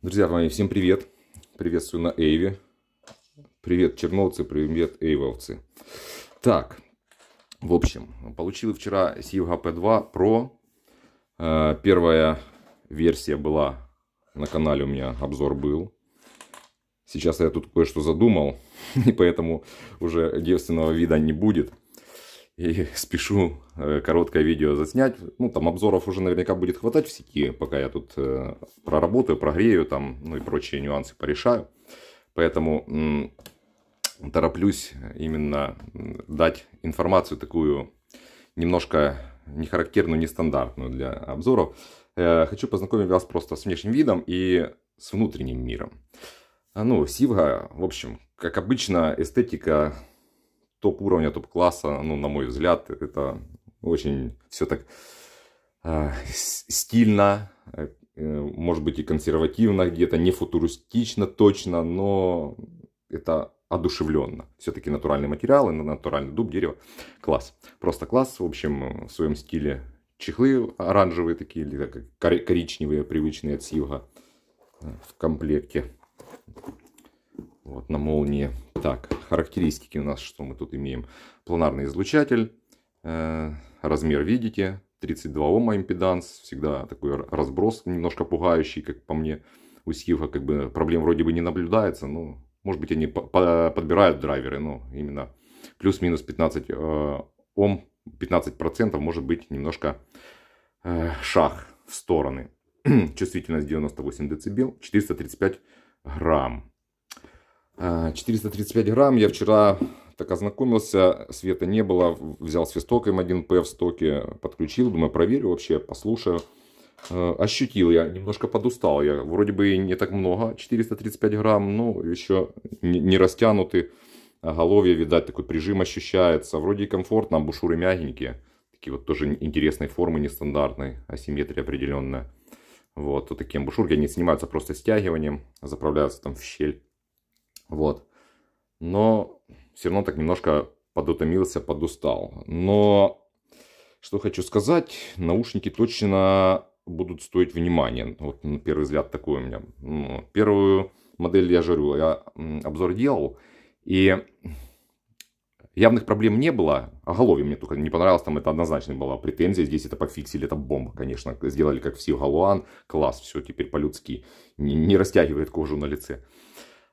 Друзья мои, всем привет! Приветствую на Эйве. Привет, черновцы, привет, эйвовцы. Так, в общем, получил вчера Сивга P2 Pro. Первая версия была на канале у меня, обзор был. Сейчас я тут кое-что задумал, и поэтому уже девственного вида не будет и спешу э, короткое видео заснять. Ну, там обзоров уже наверняка будет хватать в сети, пока я тут э, проработаю, прогрею там, ну и прочие нюансы порешаю. Поэтому тороплюсь именно дать информацию такую немножко нехарактерную, нестандартную для обзоров. Э, хочу познакомить вас просто с внешним видом и с внутренним миром. Ну, Сивга, в общем, как обычно, эстетика топ уровня, топ класса, ну, на мой взгляд, это очень все так э, стильно, э, может быть и консервативно где-то, не футуристично точно, но это одушевленно. Все-таки натуральные материалы, натуральный дуб, дерево. Класс. Просто класс. В общем, в своем стиле чехлы оранжевые такие, или коричневые, привычные от Сьюга э, в комплекте вот на молнии. Так, характеристики у нас, что мы тут имеем. Планарный излучатель, э, размер видите, 32 Ома импеданс, всегда такой разброс немножко пугающий, как по мне. У Сьюха как бы проблем вроде бы не наблюдается, но ну, может быть они по -по подбирают драйверы, но именно плюс-минус 15 э, Ом, 15% может быть немножко э, шаг в стороны. Чувствительность 98 дБ, 435 грамм. 435 а, грамм. Я вчера так ознакомился, света не было. Взял свисток М1П в стоке, подключил. Думаю, проверю вообще, послушаю. А, ощутил я, немножко подустал я. Вроде бы и не так много, 435 грамм, но ну, еще не растянуты. Головья, видать, такой прижим ощущается. Вроде и комфортно, а бушуры мягенькие. Такие вот тоже интересные формы, нестандартные, асимметрия определенная. Вот, вот такие амбушюрки, они снимаются просто стягиванием, заправляются там в щель. Вот. Но все равно так немножко подутомился, подустал. Но что хочу сказать, наушники точно будут стоить внимания. Вот на первый взгляд такой у меня. Ну, первую модель я жарю, я обзор делал. И явных проблем не было. Оголовье а мне только не понравилось, там это однозначно была претензия. Здесь это пофиксили, это бомба, конечно. Сделали как все Галуан, класс, все теперь по-людски. Не, не растягивает кожу на лице.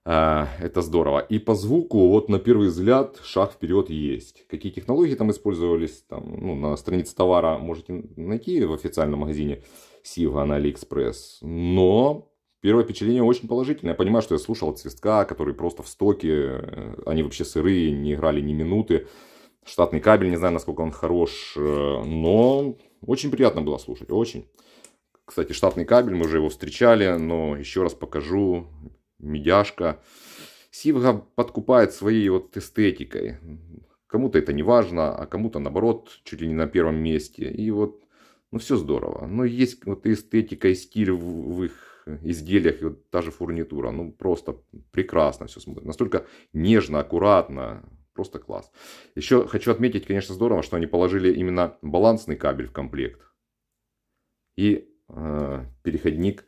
А, это здорово. И по звуку, вот на первый взгляд, шаг вперед есть. Какие технологии там использовались, там, ну, на странице товара можете найти в официальном магазине Сива на Алиэкспресс. Но первое впечатление очень положительное. Я понимаю, что я слушал Цветка, который просто в стоке, э, они вообще сырые, не играли ни минуты. Штатный кабель, не знаю, насколько он хорош, э, но очень приятно было слушать, очень. Кстати, штатный кабель, мы уже его встречали, но еще раз покажу медяшка. Сивга подкупает своей вот эстетикой. Кому-то это не важно, а кому-то наоборот чуть ли не на первом месте. И вот, ну все здорово. Но есть вот эстетика и стиль в, в их изделиях, и вот та же фурнитура. Ну просто прекрасно все смотрится. Настолько нежно, аккуратно. Просто класс. Еще хочу отметить, конечно, здорово, что они положили именно балансный кабель в комплект. И э, переходник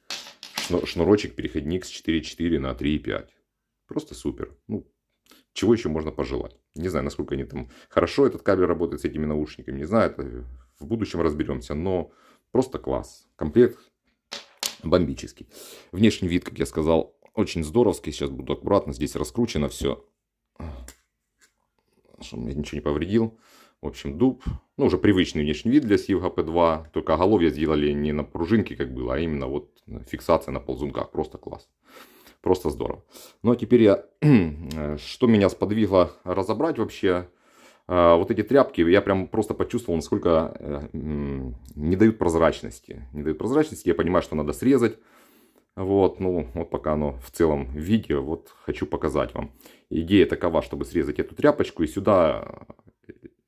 шнурочек, переходник с 4.4 на 3.5. Просто супер. Ну, чего еще можно пожелать? Не знаю, насколько они там... Хорошо этот кабель работает с этими наушниками, не знаю, это в будущем разберемся, но просто класс. Комплект бомбический. Внешний вид, как я сказал, очень здоровский. Сейчас буду аккуратно, здесь раскручено все. Чтобы я ничего не повредил. В общем, дуб. Ну, уже привычный внешний вид для Сивга P2. Только оголовье сделали не на пружинке, как было, а именно вот фиксация на ползунках. Просто класс. Просто здорово. Ну, а теперь я... что меня сподвигло разобрать вообще... Э, вот эти тряпки, я прям просто почувствовал, насколько э, не дают прозрачности. Не дают прозрачности, я понимаю, что надо срезать. Вот, ну, вот пока оно в целом в виде, вот хочу показать вам. Идея такова, чтобы срезать эту тряпочку и сюда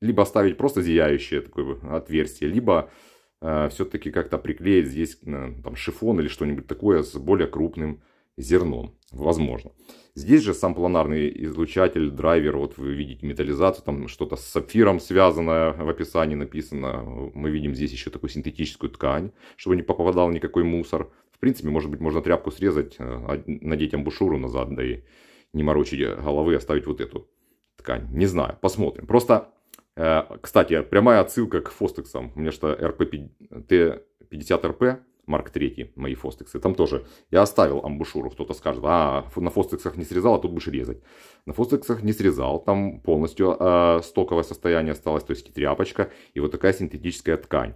либо оставить просто зияющее такое отверстие, либо э, все-таки как-то приклеить здесь э, там, шифон или что-нибудь такое с более крупным зерном. Возможно. Здесь же сам планарный излучатель, драйвер, вот вы видите металлизацию, там что-то с сапфиром связанное в описании написано. Мы видим здесь еще такую синтетическую ткань, чтобы не попадал никакой мусор. В принципе, может быть, можно тряпку срезать, э, надеть амбушюру назад, да и не морочить головы, оставить вот эту ткань. Не знаю, посмотрим. Просто Э, кстати, прямая отсылка к Фостексам. У меня что РП-Т50РП Марк III, мои фостексы. Там тоже я оставил амбушюру, кто-то скажет, а на фостексах не срезал, а тут будешь резать. На фостексах не срезал, там полностью э, стоковое состояние осталось, то есть тряпочка и вот такая синтетическая ткань.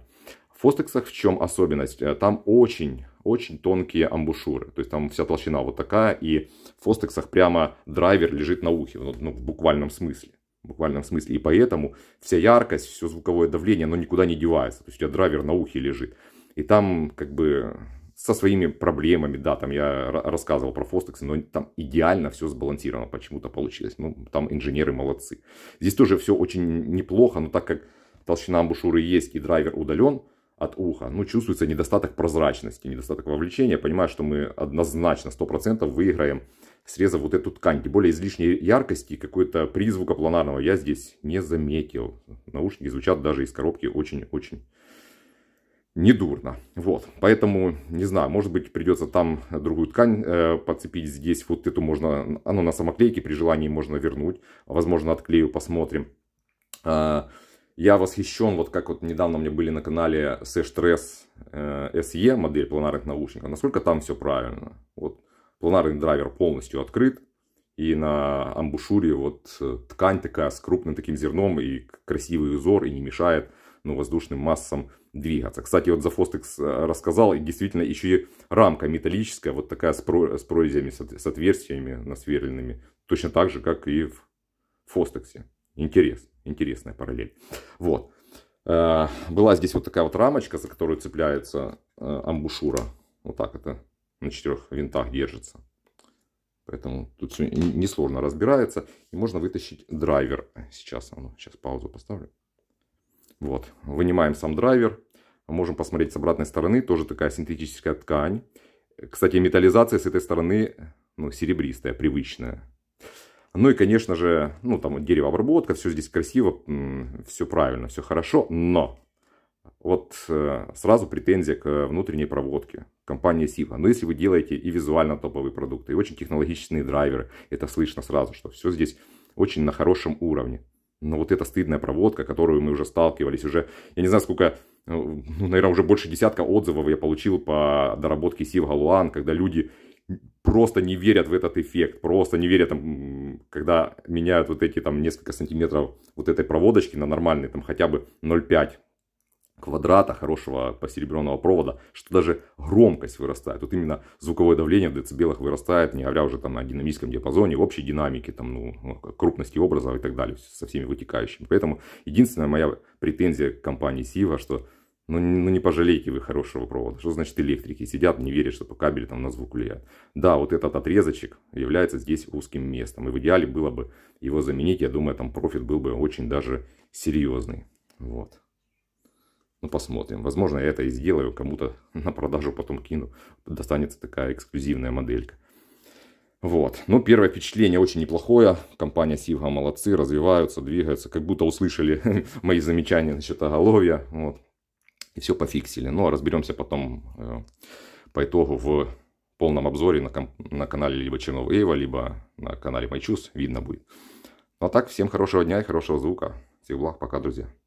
В фостексах в чем особенность? Э, там очень, очень тонкие амбушюры, то есть там вся толщина вот такая, и в фостексах прямо драйвер лежит на ухе, ну, ну в буквальном смысле буквальном смысле. И поэтому вся яркость, все звуковое давление, оно никуда не девается. То есть у тебя драйвер на ухе лежит. И там как бы со своими проблемами, да, там я рассказывал про Fostex, но там идеально все сбалансировано почему-то получилось. Ну, там инженеры молодцы. Здесь тоже все очень неплохо, но так как толщина амбушюры есть и драйвер удален от уха, ну, чувствуется недостаток прозрачности, недостаток вовлечения. Понимаю, что мы однозначно 100% выиграем срезав вот эту ткань. Тем более излишней яркости и какой-то призвука планарного я здесь не заметил. Наушники звучат даже из коробки очень-очень недурно. Вот, поэтому, не знаю, может быть придется там другую ткань э, подцепить. Здесь вот эту можно, оно на самоклейке при желании можно вернуть. Возможно отклею, посмотрим. Э, я восхищен, вот как вот недавно мне были на канале Сэштресс э, SE, модель планарных наушников. Насколько там все правильно. Вот Планарный драйвер полностью открыт. И на амбушюре вот э, ткань такая с крупным таким зерном и красивый узор, и не мешает ну, воздушным массам двигаться. Кстати, вот за Фостекс э, рассказал, и действительно еще и рамка металлическая, вот такая с, про, э, с прорезями, с отверстиями насверленными, точно так же, как и в Фостексе. Интерес, интересная параллель. Вот. Была здесь вот такая вот рамочка, за которую цепляется амбушюра. Вот так это на четырех винтах держится. Поэтому тут все несложно разбирается. И можно вытащить драйвер. Сейчас, а ну, сейчас паузу поставлю. Вот, вынимаем сам драйвер. Можем посмотреть с обратной стороны. Тоже такая синтетическая ткань. Кстати, металлизация с этой стороны ну, серебристая, привычная. Ну и, конечно же, ну там деревообработка, все здесь красиво, все правильно, все хорошо, но вот э, сразу претензия к внутренней проводке компании SIPA. Но если вы делаете и визуально топовые продукты, и очень технологичные драйверы, это слышно сразу, что все здесь очень на хорошем уровне. Но вот эта стыдная проводка, которую мы уже сталкивались, уже, я не знаю, сколько, э, ну, наверное, уже больше десятка отзывов я получил по доработке Сив Галуан, когда люди просто не верят в этот эффект, просто не верят, там, когда меняют вот эти там несколько сантиметров вот этой проводочки на нормальные, там хотя бы 0,5 квадрата хорошего посеребренного провода, что даже громкость вырастает. Вот именно звуковое давление в децибелах вырастает, не говоря уже там на динамическом диапазоне, в общей динамике, там, ну, ну крупности образов и так далее, со всеми вытекающими. Поэтому единственная моя претензия к компании Сива, что ну, ну не пожалейте вы хорошего провода. Что значит электрики? Сидят, не верят, что по кабелю там на звук влияет. Да, вот этот отрезочек является здесь узким местом. И в идеале было бы его заменить, я думаю, там профит был бы очень даже серьезный. Вот. Ну, посмотрим. Возможно, я это и сделаю, кому-то на продажу потом кину. Достанется такая эксклюзивная моделька. Вот. ну первое впечатление очень неплохое. Компания Сивга молодцы, развиваются, двигаются. Как будто услышали мои замечания насчет оголовья. Вот. И все пофиксили. Ну, а разберемся потом э, по итогу в полном обзоре на, на канале либо Channel Эйва, либо на канале MyChoose. Видно будет. Ну, а так, всем хорошего дня и хорошего звука. Всех благ. Пока, друзья.